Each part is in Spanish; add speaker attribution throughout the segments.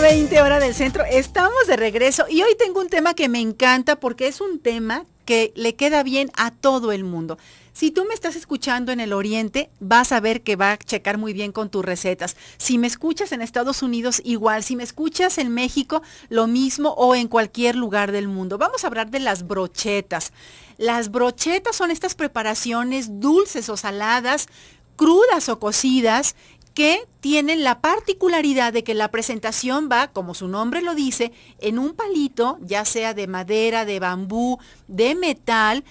Speaker 1: 20 hora del centro, estamos de regreso y hoy tengo un tema que me encanta porque es un tema que le queda bien a todo el mundo. Si tú me estás escuchando en el Oriente, vas a ver que va a checar muy bien con tus recetas. Si me escuchas en Estados Unidos, igual. Si me escuchas en México, lo mismo o en cualquier lugar del mundo. Vamos a hablar de las brochetas. Las brochetas son estas preparaciones dulces o saladas crudas o cocidas que tienen la particularidad de que la presentación va, como su nombre lo dice, en un palito, ya sea de madera, de bambú, de metal,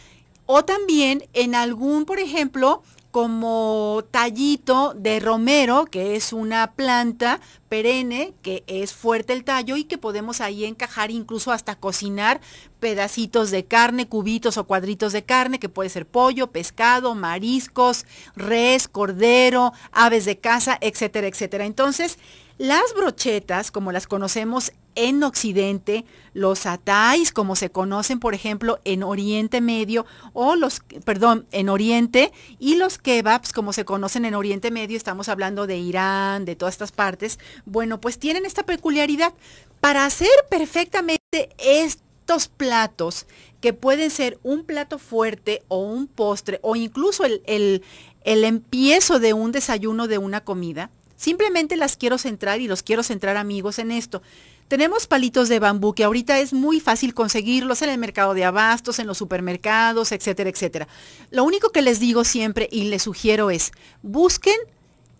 Speaker 1: o también en algún, por ejemplo, como tallito de romero, que es una planta perenne, que es fuerte el tallo y que podemos ahí encajar incluso hasta cocinar pedacitos de carne, cubitos o cuadritos de carne, que puede ser pollo, pescado, mariscos, res, cordero, aves de casa, etcétera, etcétera. Entonces, las brochetas, como las conocemos en Occidente, los atais, como se conocen, por ejemplo, en Oriente Medio, o los, perdón, en Oriente, y los kebabs, como se conocen en Oriente Medio, estamos hablando de Irán, de todas estas partes, bueno, pues tienen esta peculiaridad. Para hacer perfectamente estos platos, que pueden ser un plato fuerte o un postre, o incluso el, el empiezo de un desayuno, de una comida, Simplemente las quiero centrar y los quiero centrar amigos en esto. Tenemos palitos de bambú que ahorita es muy fácil conseguirlos en el mercado de abastos, en los supermercados, etcétera, etcétera. Lo único que les digo siempre y les sugiero es, busquen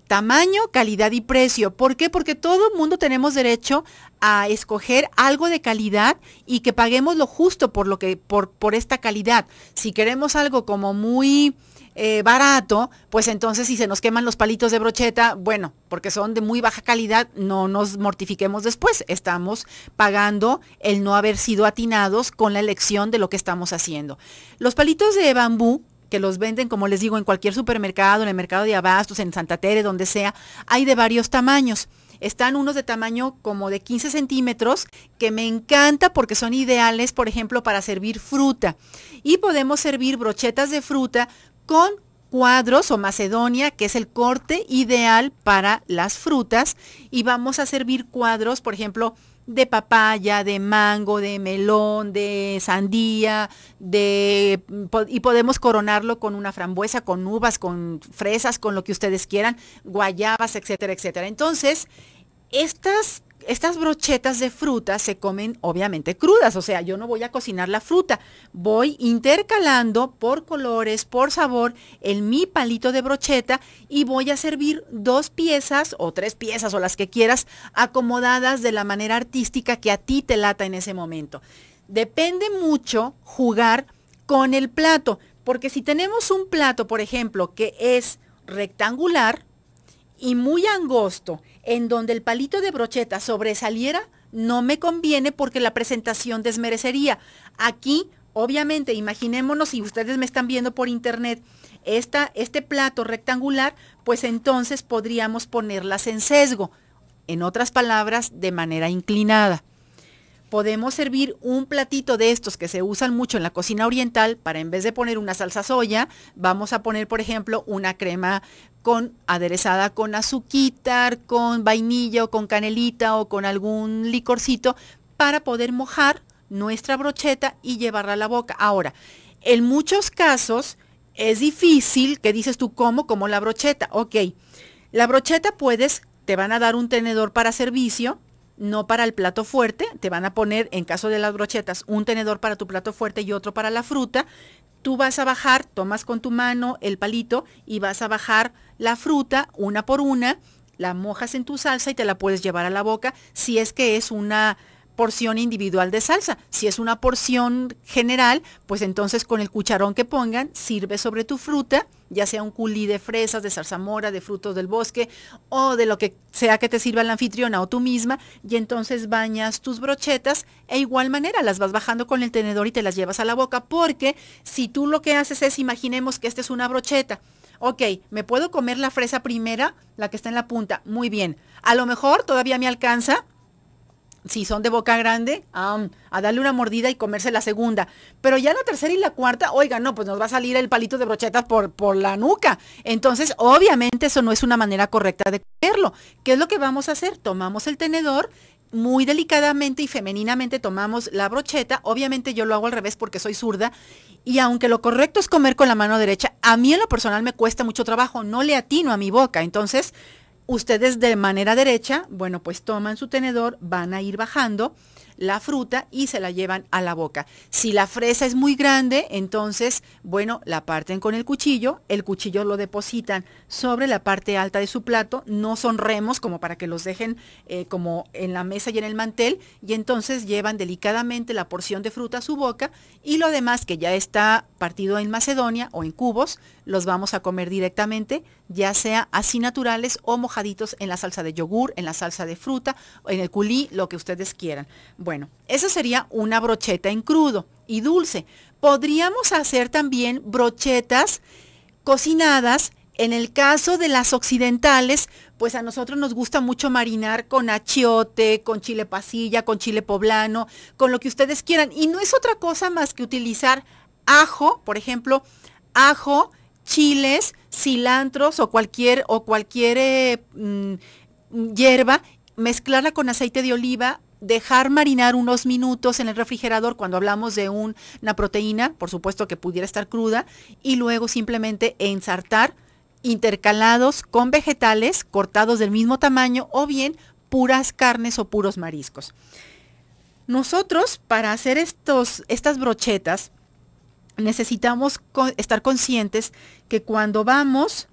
Speaker 1: tamaño, calidad y precio. ¿Por qué? Porque todo el mundo tenemos derecho a escoger algo de calidad y que paguemos lo justo por lo que por, por esta calidad. Si queremos algo como muy eh, barato, pues entonces si se nos queman los palitos de brocheta, bueno, porque son de muy baja calidad, no nos mortifiquemos después. Estamos pagando el no haber sido atinados con la elección de lo que estamos haciendo. Los palitos de bambú que los venden, como les digo, en cualquier supermercado, en el mercado de abastos, en Santa Tere, donde sea, hay de varios tamaños. Están unos de tamaño como de 15 centímetros, que me encanta porque son ideales, por ejemplo, para servir fruta. Y podemos servir brochetas de fruta con cuadros o macedonia, que es el corte ideal para las frutas. Y vamos a servir cuadros, por ejemplo, de papaya, de mango, de melón, de sandía, de, y podemos coronarlo con una frambuesa, con uvas, con fresas, con lo que ustedes quieran, guayabas, etcétera, etcétera. Entonces, estas estas brochetas de fruta se comen obviamente crudas, o sea, yo no voy a cocinar la fruta, voy intercalando por colores, por sabor, en mi palito de brocheta y voy a servir dos piezas o tres piezas o las que quieras acomodadas de la manera artística que a ti te lata en ese momento. Depende mucho jugar con el plato, porque si tenemos un plato, por ejemplo, que es rectangular y muy angosto, en donde el palito de brocheta sobresaliera, no me conviene porque la presentación desmerecería. Aquí, obviamente, imaginémonos si ustedes me están viendo por internet, este plato rectangular, pues entonces podríamos ponerlas en sesgo, en otras palabras, de manera inclinada podemos servir un platito de estos que se usan mucho en la cocina oriental para en vez de poner una salsa soya, vamos a poner, por ejemplo, una crema con aderezada con azuquitar, con vainilla o con canelita o con algún licorcito para poder mojar nuestra brocheta y llevarla a la boca. Ahora, en muchos casos es difícil que dices tú cómo, como la brocheta. Ok, la brocheta puedes, te van a dar un tenedor para servicio, no para el plato fuerte, te van a poner, en caso de las brochetas, un tenedor para tu plato fuerte y otro para la fruta. Tú vas a bajar, tomas con tu mano el palito y vas a bajar la fruta una por una, la mojas en tu salsa y te la puedes llevar a la boca si es que es una porción individual de salsa. Si es una porción general, pues entonces con el cucharón que pongan, sirve sobre tu fruta, ya sea un culí de fresas, de zarzamora, de frutos del bosque o de lo que sea que te sirva la anfitriona o tú misma, y entonces bañas tus brochetas e igual manera las vas bajando con el tenedor y te las llevas a la boca, porque si tú lo que haces es, imaginemos que esta es una brocheta, ok, me puedo comer la fresa primera, la que está en la punta, muy bien, a lo mejor todavía me alcanza si son de boca grande, a darle una mordida y comerse la segunda. Pero ya la tercera y la cuarta, oiga, no, pues nos va a salir el palito de brochetas por, por la nuca. Entonces, obviamente eso no es una manera correcta de comerlo. ¿Qué es lo que vamos a hacer? Tomamos el tenedor, muy delicadamente y femeninamente tomamos la brocheta. Obviamente yo lo hago al revés porque soy zurda. Y aunque lo correcto es comer con la mano derecha, a mí en lo personal me cuesta mucho trabajo, no le atino a mi boca. Entonces Ustedes de manera derecha, bueno, pues toman su tenedor, van a ir bajando la fruta y se la llevan a la boca. Si la fresa es muy grande, entonces, bueno, la parten con el cuchillo, el cuchillo lo depositan sobre la parte alta de su plato, no son remos como para que los dejen eh, como en la mesa y en el mantel, y entonces llevan delicadamente la porción de fruta a su boca y lo demás que ya está partido en Macedonia o en cubos, los vamos a comer directamente, ya sea así naturales o mojaditos en la salsa de yogur, en la salsa de fruta, en el culí, lo que ustedes quieran. Bueno, esa sería una brocheta en crudo y dulce. Podríamos hacer también brochetas cocinadas. En el caso de las occidentales, pues a nosotros nos gusta mucho marinar con achiote, con chile pasilla, con chile poblano, con lo que ustedes quieran. Y no es otra cosa más que utilizar ajo, por ejemplo, ajo, chiles, cilantros o cualquier, o cualquier eh, mm, hierba, mezclarla con aceite de oliva, dejar marinar unos minutos en el refrigerador cuando hablamos de una proteína, por supuesto que pudiera estar cruda, y luego simplemente ensartar intercalados con vegetales cortados del mismo tamaño o bien puras carnes o puros mariscos. Nosotros para hacer estos, estas brochetas necesitamos estar conscientes que cuando vamos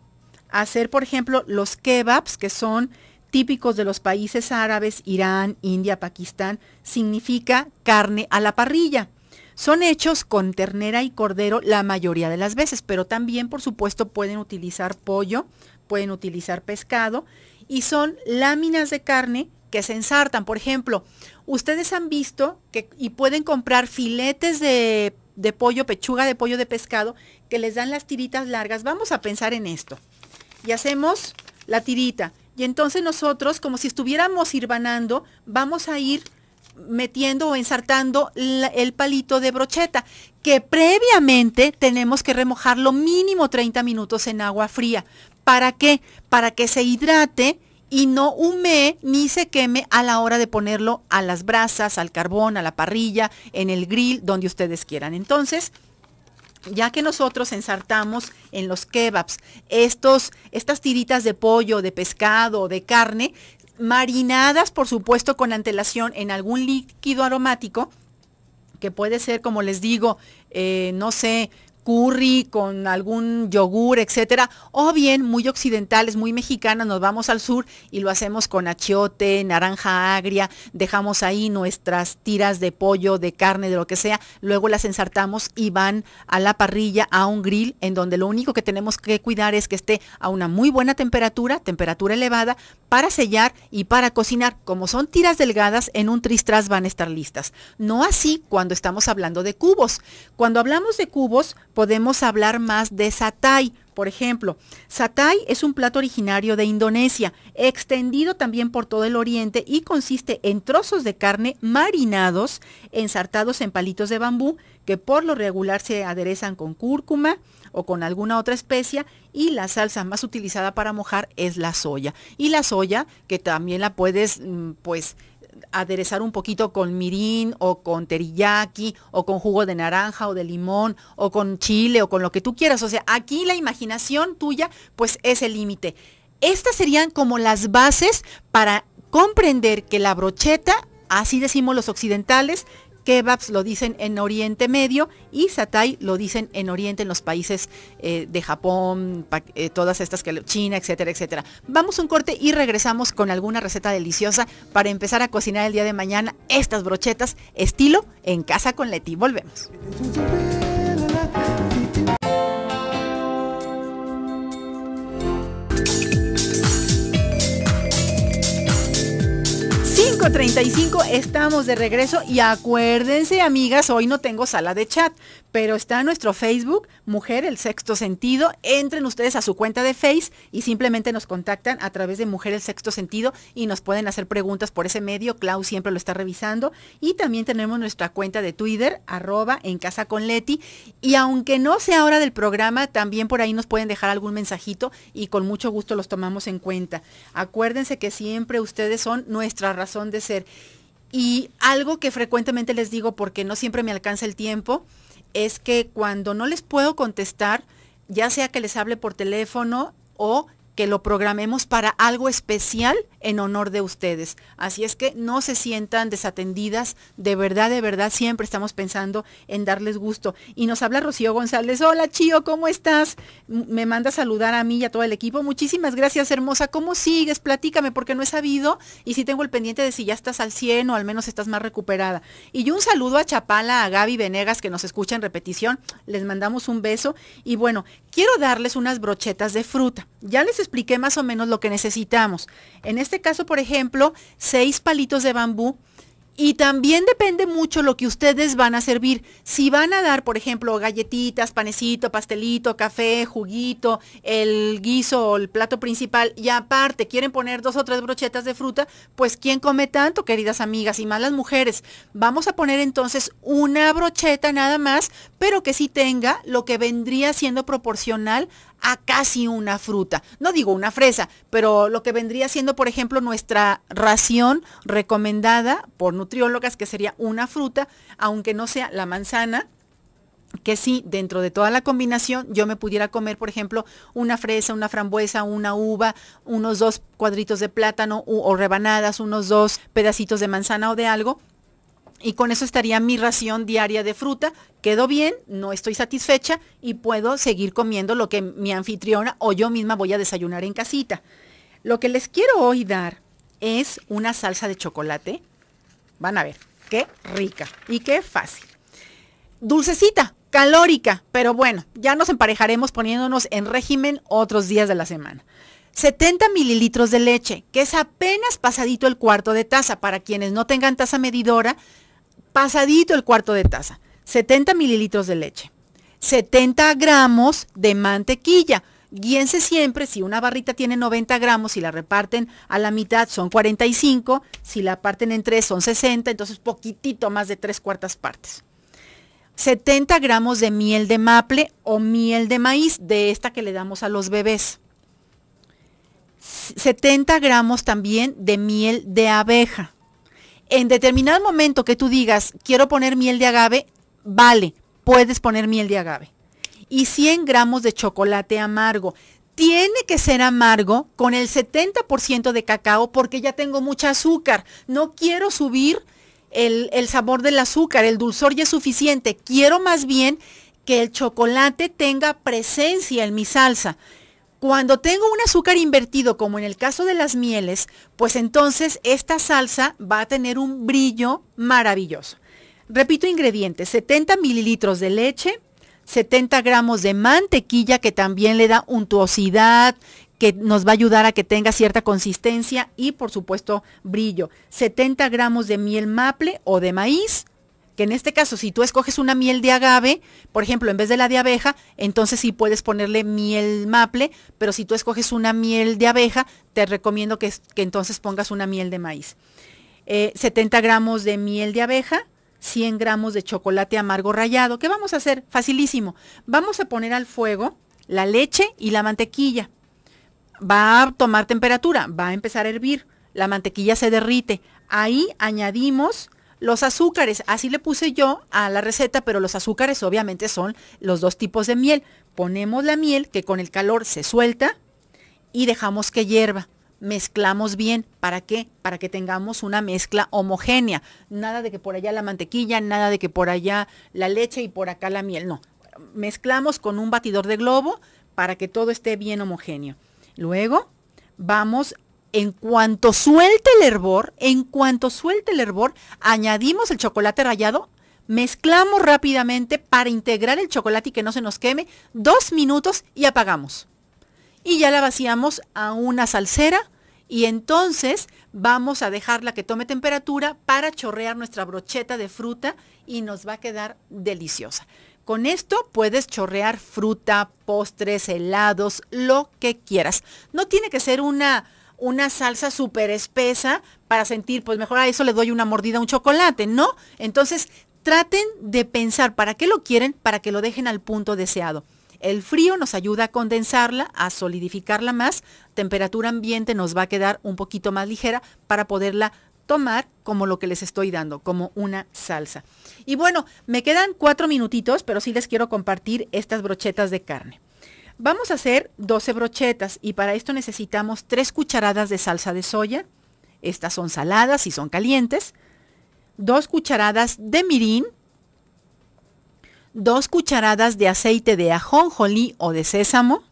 Speaker 1: a hacer, por ejemplo, los kebabs, que son típicos de los países árabes, Irán, India, Pakistán, significa carne a la parrilla. Son hechos con ternera y cordero la mayoría de las veces, pero también, por supuesto, pueden utilizar pollo, pueden utilizar pescado y son láminas de carne que se ensartan. Por ejemplo, ustedes han visto que y pueden comprar filetes de, de pollo, pechuga de pollo de pescado, que les dan las tiritas largas. Vamos a pensar en esto. Y hacemos la tirita y entonces nosotros, como si estuviéramos hirvanando, vamos a ir metiendo o ensartando el palito de brocheta, que previamente tenemos que remojarlo mínimo 30 minutos en agua fría. ¿Para qué? Para que se hidrate y no humee ni se queme a la hora de ponerlo a las brasas, al carbón, a la parrilla, en el grill, donde ustedes quieran. Entonces, ya que nosotros ensartamos en los kebabs estos, estas tiritas de pollo, de pescado, de carne, marinadas por supuesto con antelación en algún líquido aromático, que puede ser, como les digo, eh, no sé, curry, con algún yogur, etcétera, o bien muy occidentales, muy mexicanas, nos vamos al sur y lo hacemos con achiote, naranja agria, dejamos ahí nuestras tiras de pollo, de carne, de lo que sea, luego las ensartamos y van a la parrilla, a un grill, en donde lo único que tenemos que cuidar es que esté a una muy buena temperatura, temperatura elevada, para sellar y para cocinar. Como son tiras delgadas, en un tristras van a estar listas. No así cuando estamos hablando de cubos. Cuando hablamos de cubos, podemos hablar más de satay. Por ejemplo, satay es un plato originario de Indonesia, extendido también por todo el oriente y consiste en trozos de carne marinados, ensartados en palitos de bambú, que por lo regular se aderezan con cúrcuma o con alguna otra especia y la salsa más utilizada para mojar es la soya. Y la soya, que también la puedes mm, pues aderezar un poquito con mirín o con teriyaki o con jugo de naranja o de limón o con chile o con lo que tú quieras. O sea, aquí la imaginación tuya pues es el límite. Estas serían como las bases para comprender que la brocheta, así decimos los occidentales, kebabs lo dicen en Oriente Medio y satay lo dicen en Oriente, en los países eh, de Japón, eh, todas estas que China, etcétera, etcétera. Vamos un corte y regresamos con alguna receta deliciosa para empezar a cocinar el día de mañana estas brochetas estilo en casa con Leti. Volvemos. estamos de regreso y acuérdense amigas, hoy no tengo sala de chat, pero está nuestro Facebook, Mujer el Sexto Sentido. Entren ustedes a su cuenta de Face y simplemente nos contactan a través de Mujer el Sexto Sentido y nos pueden hacer preguntas por ese medio. Clau siempre lo está revisando. Y también tenemos nuestra cuenta de Twitter, arroba en casa con Leti. Y aunque no sea hora del programa, también por ahí nos pueden dejar algún mensajito y con mucho gusto los tomamos en cuenta. Acuérdense que siempre ustedes son nuestra razón de ser. Y algo que frecuentemente les digo, porque no siempre me alcanza el tiempo, es que cuando no les puedo contestar, ya sea que les hable por teléfono o que lo programemos para algo especial, en honor de ustedes. Así es que no se sientan desatendidas, de verdad, de verdad, siempre estamos pensando en darles gusto. Y nos habla Rocío González, hola Chío, ¿cómo estás? Me manda saludar a mí y a todo el equipo. Muchísimas gracias, hermosa. ¿Cómo sigues? Platícame, porque no he sabido y sí tengo el pendiente de si ya estás al 100 o al menos estás más recuperada. Y yo un saludo a Chapala, a Gaby Venegas, que nos escucha en repetición. Les mandamos un beso. Y bueno, quiero darles unas brochetas de fruta. Ya les expliqué más o menos lo que necesitamos. En este este caso, por ejemplo, seis palitos de bambú. Y también depende mucho lo que ustedes van a servir. Si van a dar, por ejemplo, galletitas, panecito, pastelito, café, juguito, el guiso o el plato principal, y aparte quieren poner dos o tres brochetas de fruta, pues ¿quién come tanto, queridas amigas y malas mujeres? Vamos a poner entonces una brocheta nada más, pero que sí tenga lo que vendría siendo proporcional a casi una fruta. No digo una fresa, pero lo que vendría siendo, por ejemplo, nuestra ración recomendada por nutriólogas, que sería una fruta, aunque no sea la manzana, que sí, dentro de toda la combinación yo me pudiera comer, por ejemplo, una fresa, una frambuesa, una uva, unos dos cuadritos de plátano o rebanadas, unos dos pedacitos de manzana o de algo, y con eso estaría mi ración diaria de fruta. Quedó bien, no estoy satisfecha y puedo seguir comiendo lo que mi anfitriona o yo misma voy a desayunar en casita. Lo que les quiero hoy dar es una salsa de chocolate. Van a ver, qué rica y qué fácil. Dulcecita, calórica, pero bueno, ya nos emparejaremos poniéndonos en régimen otros días de la semana. 70 mililitros de leche, que es apenas pasadito el cuarto de taza. Para quienes no tengan taza medidora, pasadito el cuarto de taza, 70 mililitros de leche, 70 gramos de mantequilla. Guíense siempre, si una barrita tiene 90 gramos, si la reparten a la mitad son 45, si la parten en tres son 60, entonces poquitito más de tres cuartas partes. 70 gramos de miel de maple o miel de maíz, de esta que le damos a los bebés. 70 gramos también de miel de abeja en determinado momento que tú digas, quiero poner miel de agave, vale, puedes poner miel de agave. Y 100 gramos de chocolate amargo. Tiene que ser amargo con el 70% de cacao porque ya tengo mucha azúcar. No quiero subir el, sabor del azúcar, el dulzor ya es suficiente. Quiero más bien que el chocolate tenga presencia en mi salsa. Cuando tengo un azúcar invertido, como en el caso de las mieles, pues entonces esta salsa va a tener un brillo maravilloso. Repito ingredientes, 70 mililitros de leche, 70 gramos de mantequilla que también le da untuosidad, que nos va a ayudar a que tenga cierta consistencia y por supuesto brillo. 70 gramos de miel maple o de maíz, que en este caso, si tú escoges una miel de agave, por ejemplo, en vez de la de abeja, entonces sí puedes ponerle miel maple, pero si tú escoges una miel de abeja, te recomiendo que, entonces pongas una miel de maíz. 70 eh, gramos de miel de abeja, 100 gramos de chocolate amargo rallado. ¿Qué vamos a hacer? Facilísimo. Vamos a poner al fuego la leche y la mantequilla. Va a tomar temperatura, va a empezar a hervir. La mantequilla se derrite. Ahí añadimos los azúcares, así le puse yo a la receta, pero los azúcares obviamente son los dos tipos de miel. Ponemos la miel que con el calor se suelta y dejamos que hierva. Mezclamos bien. ¿Para qué? Para que tengamos una mezcla homogénea. Nada de que por allá la mantequilla, nada de que por allá la leche y por acá la miel. No. Mezclamos con un batidor de globo para que todo esté bien homogéneo. Luego vamos en cuanto suelte el hervor, en cuanto suelte el hervor, añadimos el chocolate rallado, mezclamos rápidamente para integrar el chocolate y que no se nos queme, dos minutos y apagamos. Y ya la vaciamos a una salsera y entonces vamos a dejarla que tome temperatura para chorrear nuestra brocheta de fruta y nos va a quedar deliciosa. Con esto puedes chorrear fruta, postres, helados, lo que quieras. No tiene que ser una una salsa súper espesa para sentir, pues mejor a eso le doy una mordida a un chocolate, ¿no? Entonces, traten de pensar para qué lo quieren, para que lo dejen al punto deseado. El frío nos ayuda a condensarla, a solidificarla más. Temperatura ambiente nos va a quedar un poquito más ligera para poderla tomar como lo que les estoy dando, como una salsa. Y bueno, me quedan cuatro minutitos, pero sí les quiero compartir estas brochetas de carne. Vamos a hacer 12 brochetas y para esto necesitamos 3 cucharadas de salsa de soya. Estas son saladas y son calientes. 2 cucharadas de mirín. 2 cucharadas de aceite de ajonjolí o de sésamo.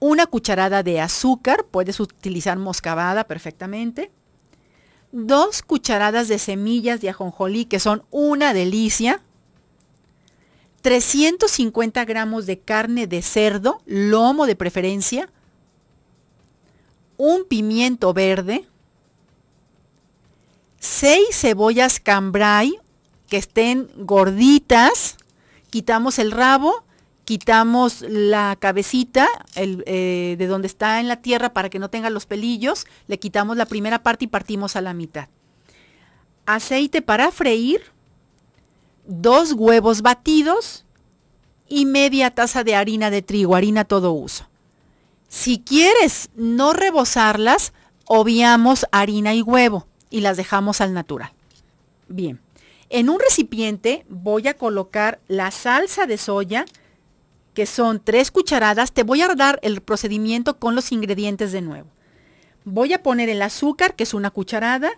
Speaker 1: Una cucharada de azúcar, puedes utilizar moscavada perfectamente. 2 cucharadas de semillas de ajonjolí que son una delicia, 350 gramos de carne de cerdo, lomo de preferencia, un pimiento verde, 6 cebollas cambrai que estén gorditas, quitamos el rabo, quitamos la cabecita el, eh, de donde está en la tierra para que no tenga los pelillos, le quitamos la primera parte y partimos a la mitad. Aceite para freír, dos huevos batidos y media taza de harina de trigo, harina todo uso. Si quieres no rebosarlas, obviamos harina y huevo y las dejamos al natural. Bien, en un recipiente voy a colocar la salsa de soya, que son tres cucharadas. Te voy a dar el procedimiento con los ingredientes de nuevo. Voy a poner el azúcar, que es una cucharada,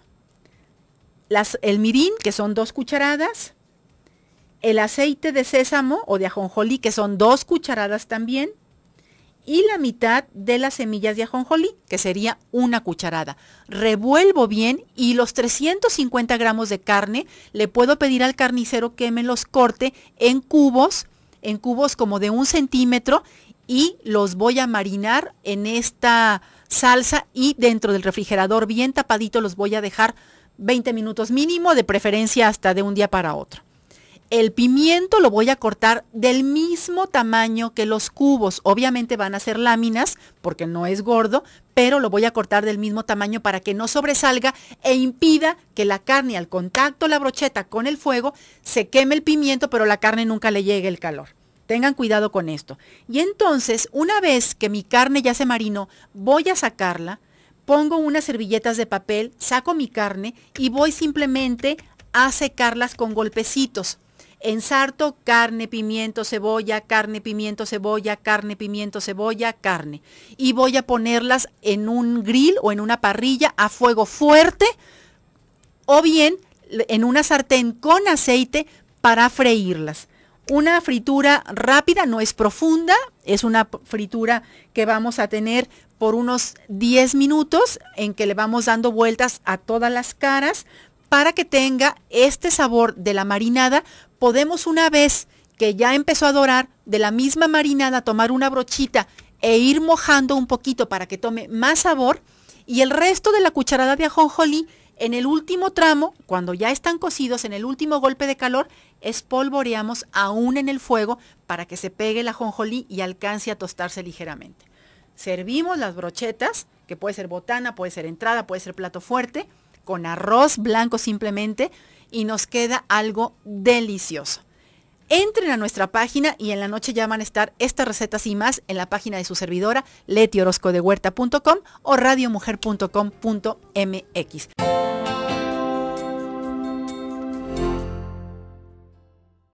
Speaker 1: el mirín, que son dos cucharadas, el aceite de sésamo o de ajonjolí, que son dos cucharadas también, y la mitad de las semillas de ajonjolí, que sería una cucharada. Revuelvo bien y los 350 gramos de carne le puedo pedir al carnicero que me los corte en cubos, en cubos como de un centímetro y los voy a marinar en esta salsa y dentro del refrigerador bien tapadito los voy a dejar 20 minutos mínimo, de preferencia hasta de un día para otro el pimiento lo voy a cortar del mismo tamaño que los cubos. Obviamente van a ser láminas porque no es gordo, pero lo voy a cortar del mismo tamaño para que no sobresalga e impida que la carne al contacto la brocheta con el fuego se queme el pimiento, pero la carne nunca le llegue el calor. Tengan cuidado con esto. Y entonces, una vez que mi carne ya se marinó, voy a sacarla, pongo unas servilletas de papel, saco mi carne y voy simplemente a secarlas con golpecitos ensarto carne, pimiento, cebolla, carne, pimiento, cebolla, carne, pimiento, cebolla, carne. Y voy a ponerlas en un grill o en una parrilla a fuego fuerte o bien en una sartén con aceite para freírlas. Una fritura rápida, no es profunda, es una fritura que vamos a tener por unos 10 minutos en que le vamos dando vueltas a todas las caras para que tenga este sabor de la marinada podemos una vez que ya empezó a dorar, de la misma marinada tomar una brochita e ir mojando un poquito para que tome más sabor y el resto de la cucharada de ajonjolí en el último tramo, cuando ya están cocidos, en el último golpe de calor, espolvoreamos aún en el fuego para que se pegue el ajonjolí y alcance a tostarse ligeramente. Servimos las brochetas, que puede ser botana, puede ser entrada, puede ser plato fuerte, con arroz blanco simplemente, y nos queda algo delicioso. Entren a nuestra página y en la noche ya van a estar estas recetas y más en la página de su servidora letioroscodehuerta.com o radiomujer.com.mx.